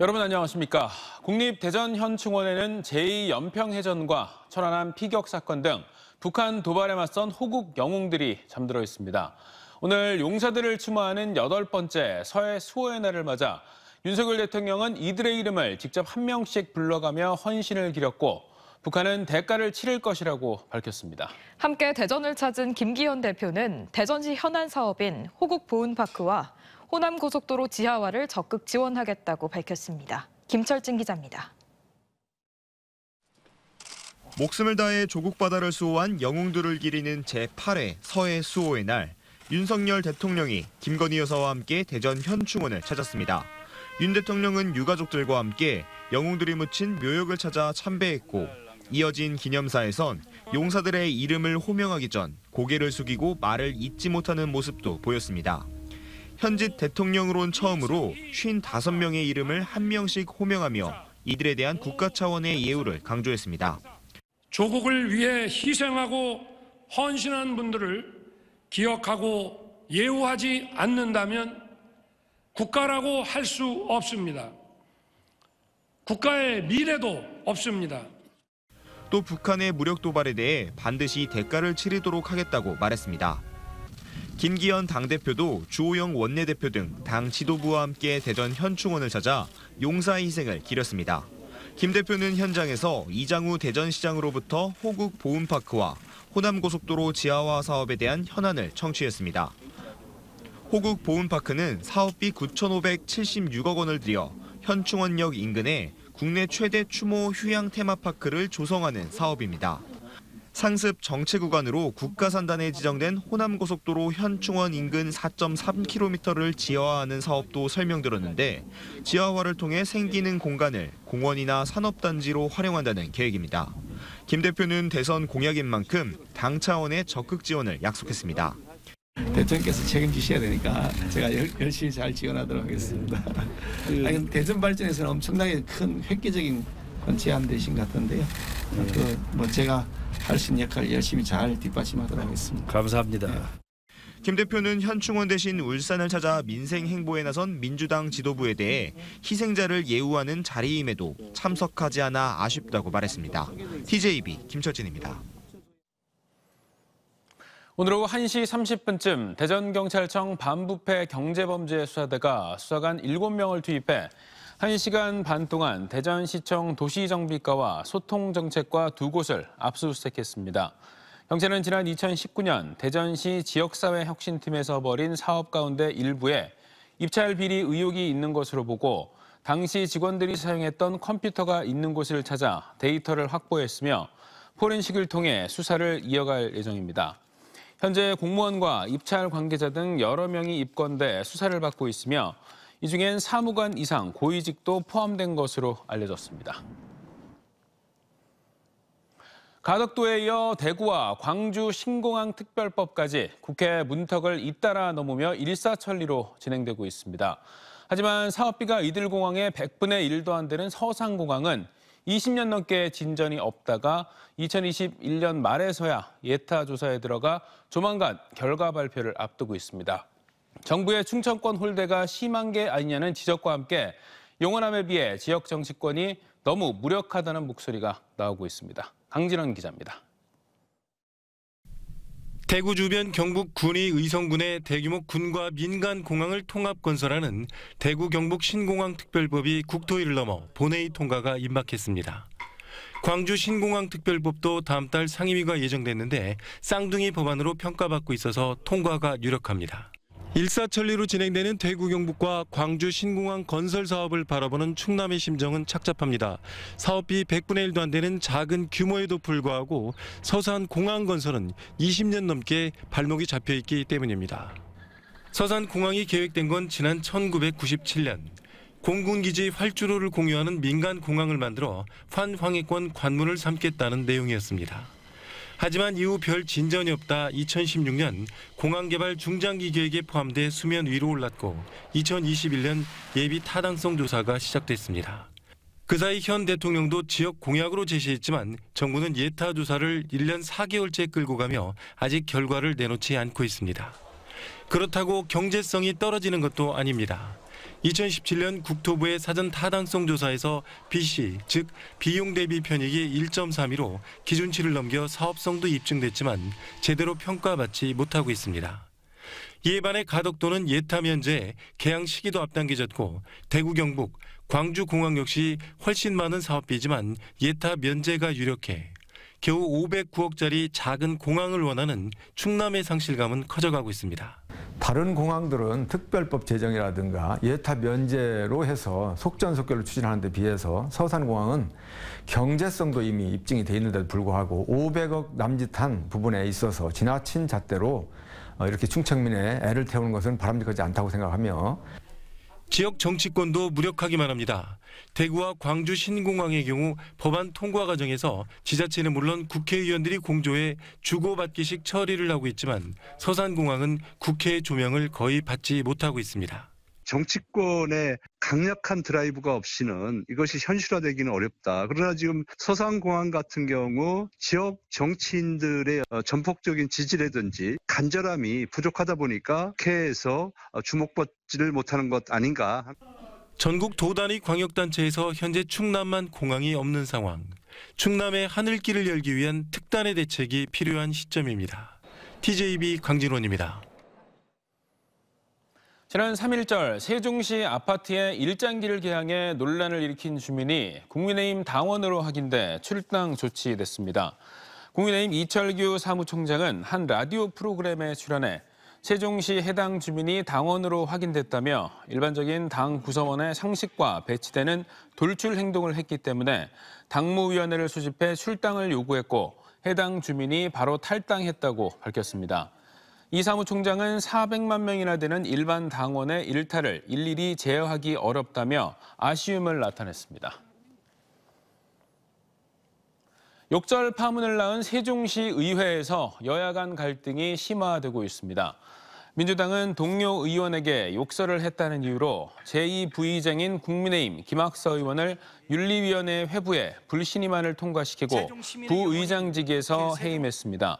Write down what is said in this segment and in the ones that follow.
여러분 안녕하십니까. 국립대전현충원에는 제2연평해전과 천안함 피격 사건 등 북한 도발에 맞선 호국 영웅들이 잠들어 있습니다. 오늘 용사들을 추모하는 여덟 번째 서해 수호의 날을 맞아 윤석열 대통령은 이들의 이름을 직접 한 명씩 불러가며 헌신을 기렸고 북한은 대가를 치를 것이라고 밝혔습니다. 함께 대전을 찾은 김기현 대표는 대전시 현안 사업인 호국 보훈파크와 호남 고속도로 지하화를 적극 지원하겠다고 밝혔습니다. 김철진 기자입니다. 목숨을 다해 조국 바다를 수호한 영웅들을 기리는 제8회 서해 수호의 날 윤석열 대통령이 김건희 여사와 함께 대전 현충원을 찾았습니다. 윤 대통령은 유가족들과 함께 영웅들이 묻힌 묘역을 찾아 참배했고 이어진 기념사에선 용사들의 이름을 호명하기 전 고개를 숙이고 말을 잇지 못하는 모습도 보였습니다. 현직 대통령으론 처음으로 55명의 이름을 한 명씩 호명하며 이들에 대한 국가 차원의 예우를 강조했습니다. 조국을 위해 희생하고 헌신한 분들을 기억하고 예우하지 않는다면 국가라고 할 수 없습니다. 국가의 미래도 없습니다. 또 북한의 무력 도발에 대해 반드시 대가를 치르도록 하겠다고 말했습니다. 김기현 당대표도 주호영 원내대표 등 당 지도부와 함께 대전 현충원을 찾아 용사의 희생을 기렸습니다. 김 대표는 현장에서 이장우 대전시장으로부터 호국 보훈파크와 호남고속도로 지하화 사업에 대한 현안을 청취했습니다. 호국 보훈파크는 사업비 9,576억 원을 들여 현충원역 인근에 국내 최대 추모 휴양 테마파크를 조성하는 사업입니다. 상습 정체 구간으로 국가산단에 지정된 호남고속도로 현충원 인근 4.3km를 지하화하는 사업도 설명드렸는데 지하화를 통해 생기는 공간을 공원이나 산업단지로 활용한다는 계획입니다. 김 대표는 대선 공약인 만큼 당 차원의 적극 지원을 약속했습니다. 대통령께서 책임지셔야 되니까 제가 열심히 잘 지원하도록 하겠습니다. 그 아 대전 발전에서는 엄청나게 큰 획기적인 제안 되신 같은데요. 그뭐 제가 할수있 역할 열심히 잘 뒷받침하도록 하겠습니다. 감사합니다. 네. 김 대표는 현충원 대신 울산을 찾아 민생 행보에 나선 민주당 지도부에 대해 희생자를 예우하는 자리임에도 참석하지 않아 아쉽다고 말했습니다. TJB 김철진입니다. 오늘 오후 1시 30분쯤 대전경찰청 반부패 경제범죄 수사대가 수사관 7명을 투입해 1시간 반 동안 대전시청 도시정비과와 소통정책과 두 곳을 압수수색했습니다. 경찰은 지난 2019년 대전시 지역사회혁신팀에서 벌인 사업 가운데 일부에 입찰 비리 의혹이 있는 것으로 보고 당시 직원들이 사용했던 컴퓨터가 있는 곳을 찾아 데이터를 확보했으며 포렌식을 통해 수사를 이어갈 예정입니다. 현재 공무원과 입찰 관계자 등 여러 명이 입건돼 수사를 받고 있으며 이 중엔 사무관 이상 고위직도 포함된 것으로 알려졌습니다. 가덕도에 이어 대구와 광주 신공항 특별법까지 국회 문턱을 잇따라 넘으며 일사천리로 진행되고 있습니다. 하지만 사업비가 이들 공항의 100분의 1도 안 되는 서상공항은 20년 넘게 진전이 없다가 2021년 말에서야 예타 조사에 들어가 조만간 결과 발표를 앞두고 있습니다. 정부의 충청권 홀대가 심한 게 아니냐는 지적과 함께 용어남에 비해 지역 정치권이 너무 무력하다는 목소리가 나오고 있습니다. 강진원 기자입니다. 대구 주변 경북 군이 의성군의 대규모 군과 민간 공항을 통합 건설하는 대구 경북 신공항 특별법이 국토위를 넘어 본회의 통과가 임박했습니다. 광주 신공항 특별법도 다음 달 상임위가 예정됐는데 쌍둥이 법안으로 평가받고 있어서 통과가 유력합니다. 일사천리로 진행되는 대구경북과 광주 신공항 건설 사업을 바라보는 충남의 심정은 착잡합니다. 사업비 100분의 1도 안 되는 작은 규모에도 불구하고 서산 공항 건설은 20년 넘게 발목이 잡혀 있기 때문입니다. 서산 공항이 계획된 건 지난 1997년 공군기지 활주로를 공유하는 민간 공항을 만들어 환황해권 관문을 삼겠다는 내용이었습니다. 하지만 이후 별 진전이 없다 2016년 공항개발 중장기 계획에 포함돼 수면 위로 올랐고 2021년 예비 타당성 조사가 시작됐습니다. 그 사이 현 대통령도 지역 공약으로 제시했지만 정부는 예타 조사를 1년 4개월째 끌고 가며 아직 결과를 내놓지 않고 있습니다. 그렇다고 경제성이 떨어지는 것도 아닙니다. 2017년 국토부의 사전 타당성 조사에서 BC, 즉 비용 대비 편익이 1 3위로 기준치를 넘겨 사업성도 입증됐지만 제대로 평가받지 못하고 있습니다. 이에 반해 가덕도는 예탐 현재 개항 시기도 앞당겨졌고 대구 경북 광주 공항 역시 훨씬 많은 사업비지만 예타 면제가 유력해 겨우 509억짜리 작은 공항을 원하는 충남의 상실감은 커져가고 있습니다. 다른 공항들은 특별법 제정이라든가 예타 면제로 해서 속전속결로 추진하는 데 비해서 서산공항은 경제성도 이미 입증이 돼 있는데도 불구하고 500억 남짓한 부분에 있어서 지나친 잣대로 어, 이렇게 충청민의 애를 태우는 것은 바람직하지 않다고 생각하며 지역 정치권도 무력하기만 합니다. 대구와 광주 신공항의 경우 법안 통과 과정에서 지자체는 물론 국회의원들이 공조해 주고받기식 처리를 하고 있지만 서산공항은 국회 조명을 거의 받지 못하고 있습니다. 정치권의 강력한 드라이브가 없이는 이것이 현실화되기는 어렵다. 그러나 지금 서산공항 같은 경우 지역 정치인들의 어, 전폭적인 지지라든지 간절함이 부족하다 보니까 국회에서 어, 주목받지를 못하는 것 아닌가. 전국 도단위 광역단체에서 현재 충남만 공항이 없는 상황. 충남의 하늘길을 열기 위한 특단의 대책이 필요한 시점입니다. TJB 강진원입니다. 지난 3일절 세종시 아파트의 일장기를 개항해 논란을 일으킨 주민이 국민의힘 당원으로 확인돼 출당 조치됐습니다. 국민의힘 이철규 사무총장은 한 라디오 프로그램에 출연해 세종시 해당 주민이 당원으로 확인됐다며 일반적인 당 구성원의 상식과 배치되는 돌출 행동을 했기 때문에 당무위원회를 수집해 출당을 요구했고 해당 주민이 바로 탈당했다고 밝혔습니다. 이 사무총장은 400만 명이나 되는 일반 당원의 일탈을 일일이 제어하기 어렵다며 아쉬움을 나타냈습니다. 욕설 파문을 낳은 세종시 의회에서 여야 간 갈등이 심화되고 있습니다. 민주당은 동료 의원에게 욕설을 했다는 이유로 제2부의장인 국민의힘 김학서 의원을 윤리위원회 회부에 불신임안을 통과시키고 부의장직에서 해임했습니다.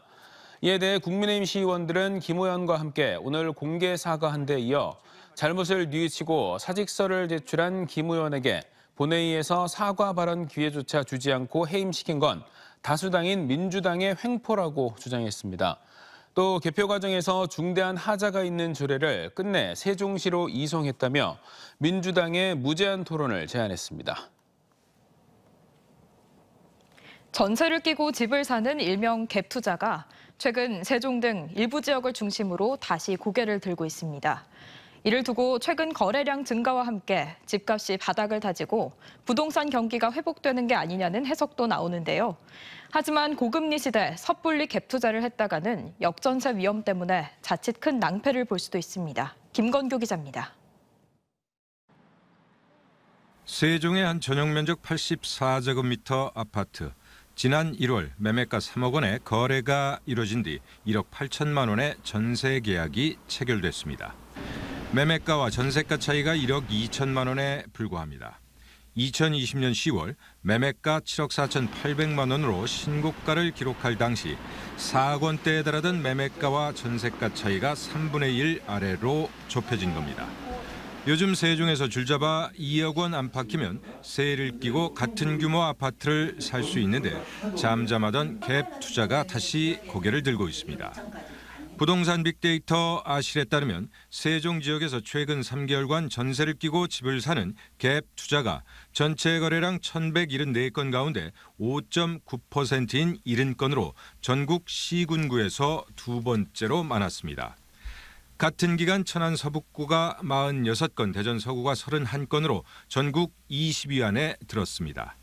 이에 대해 국민의힘 시의원들은 김호연과 함께 오늘 공개 사과한 데 이어 잘못을 뉘우치고 사직서를 제출한 김호연에게 본회의에서 사과 발언 기회조차 주지 않고 해임시킨 건 다수당인 민주당의 횡포라고 주장했습니다. 또 개표 과정에서 중대한 하자가 있는 조례를 끝내 세종시로 이송했다며 민주당의 무제한 토론을 제안했습니다. 전세를 끼고 집을 사는 일명 갭투자가 최근 세종 등 일부 지역을 중심으로 다시 고개를 들고 있습니다. 이를 두고 최근 거래량 증가와 함께 집값이 바닥을 다지고 부동산 경기가 회복되는 게 아니냐는 해석도 나오는데요. 하지만 고금리 시대 섣불리 갭 투자를 했다가는 역전세 위험 때문에 자칫 큰 낭패를 볼 수도 있습니다. 김건규 기자입니다. 세종의 한 전용 면적 84제곱미터 아파트. 지난 1월 매매가 3억 원의 거래가 이뤄진 뒤 1억 8천만 원의 전세 계약이 체결됐습니다. 매매가와 전세가 차이가 1억 2천만 원에 불과합니다. 2020년 10월 매매가 7억 4천 8백만 원으로 신고가를 기록할 당시 4억 원대에 달하던 매매가와 전세가 차이가 3분의 1 아래로 좁혀진 겁니다. 요즘 세종에서 줄잡아 2억 원 안팎이면 세를 끼고 같은 규모 아파트를 살 수 있는데 잠잠하던 갭 투자가 다시 고개를 들고 있습니다. 부동산 빅데이터 아실에 따르면 세종 지역에서 최근 3개월간 전세를 끼고 집을 사는 갭 투자가 전체 거래량 1,174건 가운데 5.9%인 70건으로 전국 시군구에서 두 번째로 많았습니다. 같은 기간 천안 서북구가 46건, 대전 서구가 31건으로 전국 20위 안에 들었습니다.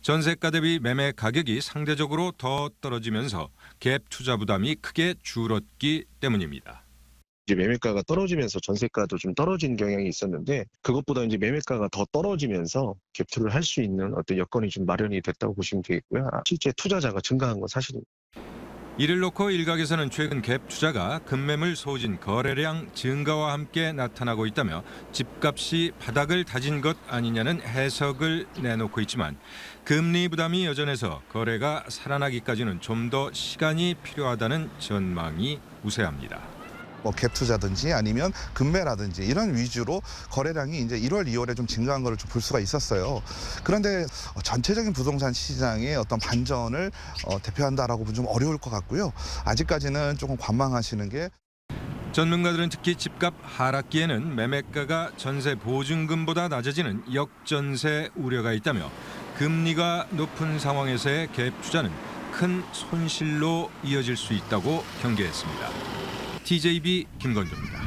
전세가 대비 매매 가격이 상대적으로 더 떨어지면서 갭 투자 부담이 크게 줄었기 때문입니다. 이제 매매가가 떨어지면서 전세가도 좀 떨어진 경향이 있었는데 그것보다 이제 매매가가 더 떨어지면서 갭투를 할 수 있는 어떤 여건이 좀 마련이 됐다고 보시면 되겠고요. 실제 투자자가 증가한 건 사실입니다. 이를 놓고 일각에서는 최근 갭 투자가 급매물 소진 거래량 증가와 함께 나타나고 있다며 집값이 바닥을 다진 것 아니냐는 해석을 내놓고 있지만 금리 부담이 여전해서 거래가 살아나기까지는 좀 더 시간이 필요하다는 전망이 우세합니다. 뭐 갭투자든지 아니면 금매라든지 이런 위주로 거래량이 이제 1월, 2월에 좀 증가한 거를 좀볼 수가 있었어요. 그런데 어, 전체적인 부동산 시장의 어떤 반전을 어, 대표한다라고 보면 좀 어려울 것 같고요. 아직까지는 조금 관망하시는 게 전문가들은 특히 집값 하락기에는 매매가가 전세 보증금보다 낮아지는 역전세 우려가 있다며 금리가 높은 상황에서의 갭 투자는 큰 손실로 이어질 수 있다고 경계했습니다. TJB 김건조입니다.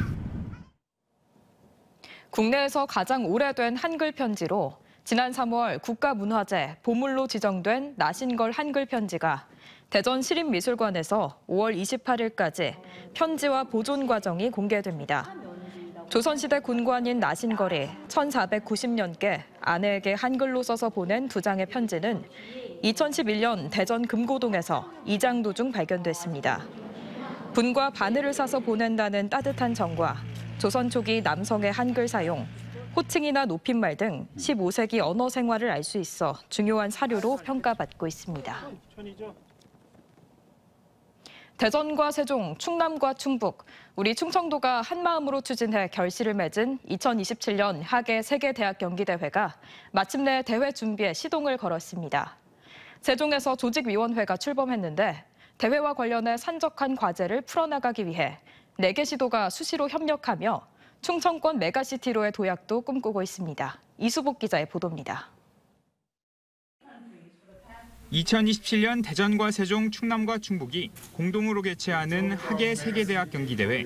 국내에서 가장 오래된 한글 편지로 지난 3월 국가문화재 보물로 지정된 나신걸 한글 편지가 대전 시립미술관에서 5월 28일까지 편지와 보존 과정이 공개됩니다. 조선시대 군관인 나신걸이 1490년께 아내에게 한글로 써서 보낸 두 장의 편지는 2011년 대전 금고동에서 이장 도중 발견됐습니다. 분과 바늘을 사서 보낸다는 따뜻한 정과 조선 초기 남성의 한글 사용, 호칭이나 높임말 등 15세기 언어 생활을 알 수 있어 중요한 사료로 평가받고 있습니다. 대전과 세종, 충남과 충북, 우리 충청도가 한마음으로 추진해 결실을 맺은 2027년 하계 세계대학 경기대회가 마침내 대회 준비에 시동을 걸었습니다. 세종에서 조직위원회가 출범했는데 대회와 관련해 산적한 과제를 풀어나가기 위해 4개 시도가 수시로 협력하며 충청권 메가시티로의 도약도 꿈꾸고 있습니다. 이수복 기자의 보도입니다. 2027년 대전과 세종, 충남과 충북이 공동으로 개최하는 학예 세계대학 경기대회.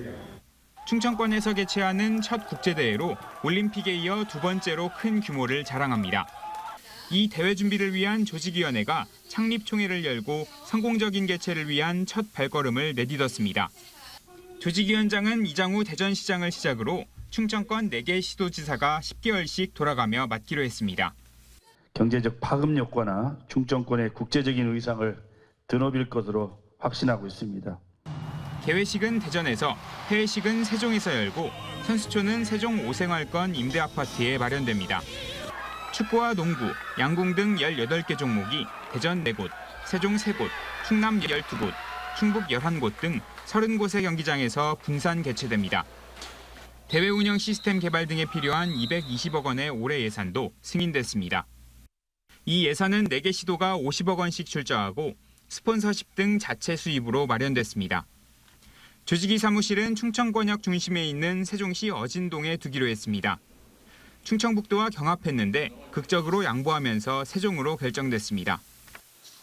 충청권에서 개최하는 첫 국제대회로 올림픽에 이어 두 번째로 큰 규모를 자랑합니다. 이 대회 준비를 위한 조직위원회가 창립총회를 열고 성공적인 개최를 위한 첫 발걸음을 내딛었습니다. 조직위원장은 이장우 대전시장을 시작으로 충청권 4개 시도지사가 10개월씩 돌아가며 맡기로 했습니다. 경제적 파급 력과나 충청권의 국제적인 의상을 드높일 것으로 확신하고 있습니다. 개회식은 대전에서, 해외식은 세종에서 열고 선수촌은 세종 오생활권 임대아파트에 마련됩니다. 축구와 농구, 양궁 등 18개 종목이 대전 4곳, 세종 3곳, 충남 12곳, 충북 11곳 등 30곳의 경기장에서 분산 개최됩니다. 대회 운영 시스템 개발 등에 필요한 220억 원의 올해 예산도 승인됐습니다. 이 예산은 4개 시도가 50억 원씩 출자하고 스폰서십 등 자체 수입으로 마련됐습니다. 조직이 사무실은 충청권역 중심에 있는 세종시 어진동에 두기로 했습니다. 충청북도와 경합했는데 극적으로 양보하면서 세종으로 결정됐습니다.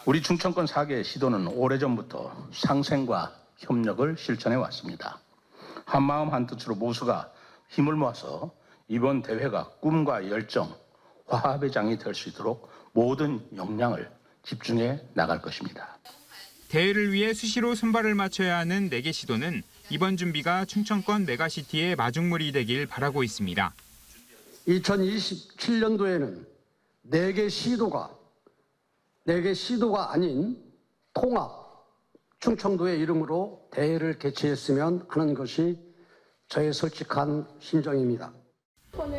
우리 충청권 4개 시도는 오래전부터 상생과 협력을 실천해 왔습니다. 한마음 한뜻으로 모수가 힘을 모아서 이번 대회가 꿈과 열정, 화합의 장이 될 수 있도록 모든 역량을 집중해 나갈 것입니다. 대회를 위해 수시로 손발을 맞춰야 하는 4개 시도는 이번 준비가 충청권 메가시티의 마중물이 되길 바라고 있습니다. 2027년도에는 4개 시도가 4개 시도가 아닌 통합 충청도의 이름으로 대회를 개최했으면 하는 것이 저의 솔직한 심정입니다.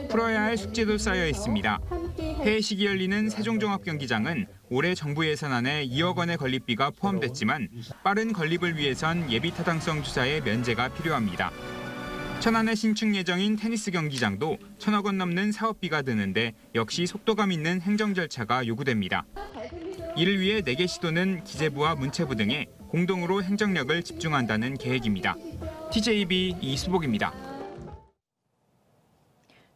풀어야 할 숙제도 쌓여 있습니다. 해외식이 열리는 세종종합경기장은 올해 정부 예산안에 2억 원의 건립비가 포함됐지만 빠른 건립을 위해선 예비 타당성 조사의 면제가 필요합니다. 천안에 신축 예정인 테니스 경기장도 천억 원 넘는 사업비가 드는데 역시 속도감 있는 행정 절차가 요구됩니다. 이를 위해 네개 시도는 기재부와 문체부 등에 공동으로 행정력을 집중한다는 계획입니다. TJB 이수복입니다.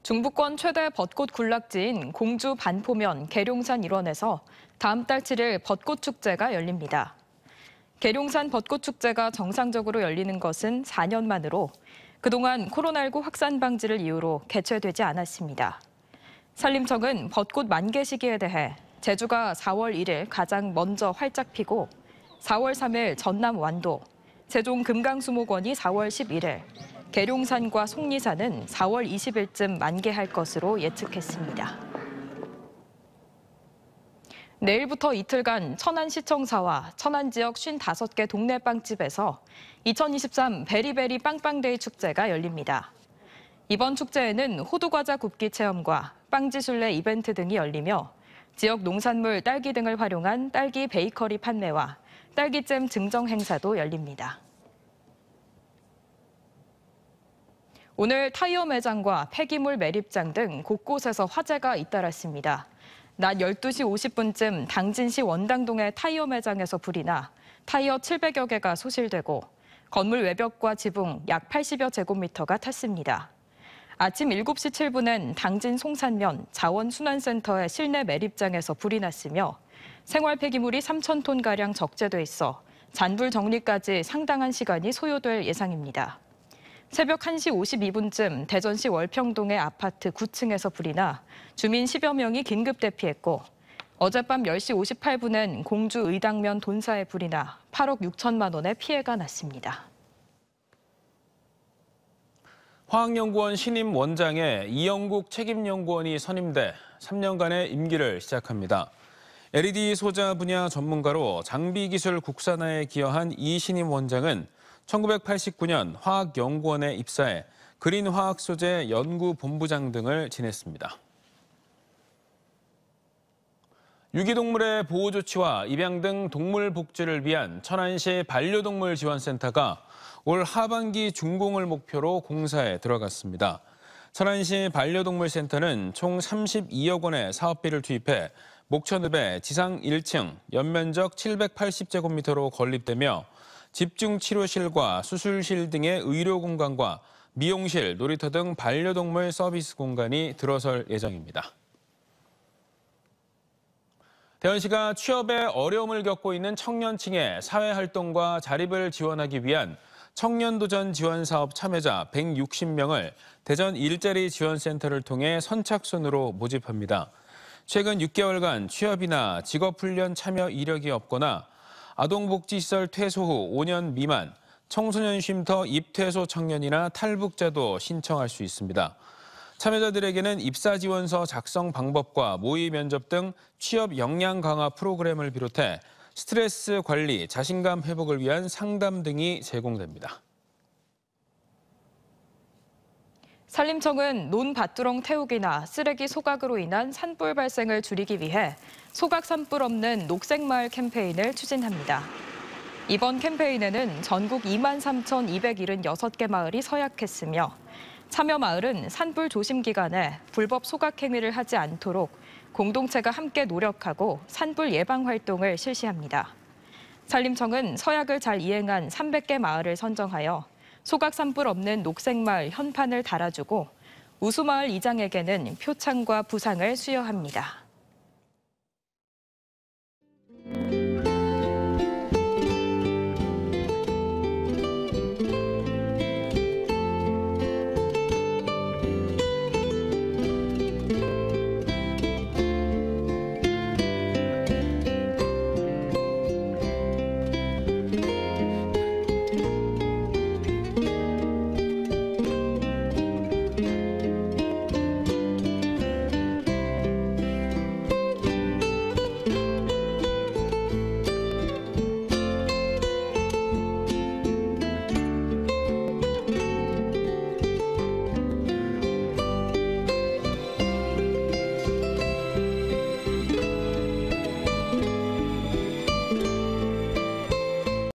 중부권 최대 벚꽃 군락지인 공주 반포면 계룡산 일원에서 다음 달 7일 벚꽃 축제가 열립니다. 계룡산 벚꽃 축제가 정상적으로 열리는 것은 4년 만으로 그동안 코로나19 확산 방지를 이유로 개최되지 않았습니다. 산림청은 벚꽃 만개 시기에 대해 제주가 4월 1일 가장 먼저 활짝 피고 4월 3일 전남 완도, 세종 금강수목원이 4월 11일, 계룡산과 속리산은 4월 20일쯤 만개할 것으로 예측했습니다. 내일부터 이틀간 천안시청사와 천안 지역 55개 동네 빵집에서 2023 베리베리 빵빵데이 축제가 열립니다. 이번 축제에는 호두과자 굽기 체험과 빵지술래 이벤트 등이 열리며 지역 농산물 딸기 등을 활용한 딸기 베이커리 판매와 딸기잼 증정 행사도 열립니다. 오늘 타이어 매장과 폐기물 매립장 등 곳곳에서 화재가 잇따랐습니다. 낮 12시 50분쯤 당진시 원당동의 타이어 매장에서 불이 나 타이어 700여 개가 소실되고 건물 외벽과 지붕 약 80여 제곱미터가 탔습니다. 아침 7시 7분엔 당진 송산면 자원순환센터의 실내 매립장에서 불이 났으며 생활 폐기물이 3천 톤가량 적재돼 있어 잔불 정리까지 상당한 시간이 소요될 예상입니다. 새벽 1시 52분쯤 대전시 월평동의 아파트 9층에서 불이 나 주민 10여 명이 긴급 대피했고 어젯밤 10시 58분엔 공주 의당면 돈사의 불이 나 8억 6천만 원의 피해가 났습니다. 화학연구원 신임 원장에 이영국 책임연구원이 선임돼 3년간의 임기를 시작합니다. LED 소자 분야 전문가로 장비 기술 국산화에 기여한 이 신임 원장은 1989년 화학연구원에 입사해 그린화학 소재 연구본부장 등을 지냈습니다. 유기동물의 보호 조치와 입양 등 동물 복지를 위한 천안시 반려동물 지원센터가 올 하반기 준공을 목표로 공사에 들어갔습니다. 천안시 반려동물센터는 총 32억 원의 사업비를 투입해 목천읍의 지상 1층 연면적 780제곱미터로 건립되며 집중치료실과 수술실 등의 의료 공간과 미용실, 놀이터 등 반려동물 서비스 공간이 들어설 예정입니다. 대현씨가 취업에 어려움을 겪고 있는 청년층의 사회활동과 자립을 지원하기 위한 청년도전 지원사업 참여자 160명을 대전 일자리 지원센터를 통해 선착순으로 모집합니다. 최근 6개월간 취업이나 직업훈련 참여 이력이 없거나 아동복지시설 퇴소 후 5년 미만, 청소년 쉼터 입퇴소 청년이나 탈북자도 신청할 수 있습니다. 참여자들에게는 입사 지원서 작성 방법과 모의 면접 등 취업 역량 강화 프로그램을 비롯해 스트레스 관리, 자신감 회복을 위한 상담 등이 제공됩니다. 산림청은 논 밭두렁 태우기나 쓰레기 소각으로 인한 산불 발생을 줄이기 위해 소각 산불 없는 녹색 마을 캠페인을 추진합니다. 이번 캠페인에는 전국 2만 3,276개 마을이 서약했으며 참여 마을은 산불 조심 기간에 불법 소각 행위를 하지 않도록 공동체가 함께 노력하고 산불 예방 활동을 실시합니다. 산림청은 서약을 잘 이행한 300개 마을을 선정하여 소각 산불 없는 녹색마을 현판을 달아주고 우수마을 이장에게는 표창과 부상을 수여합니다.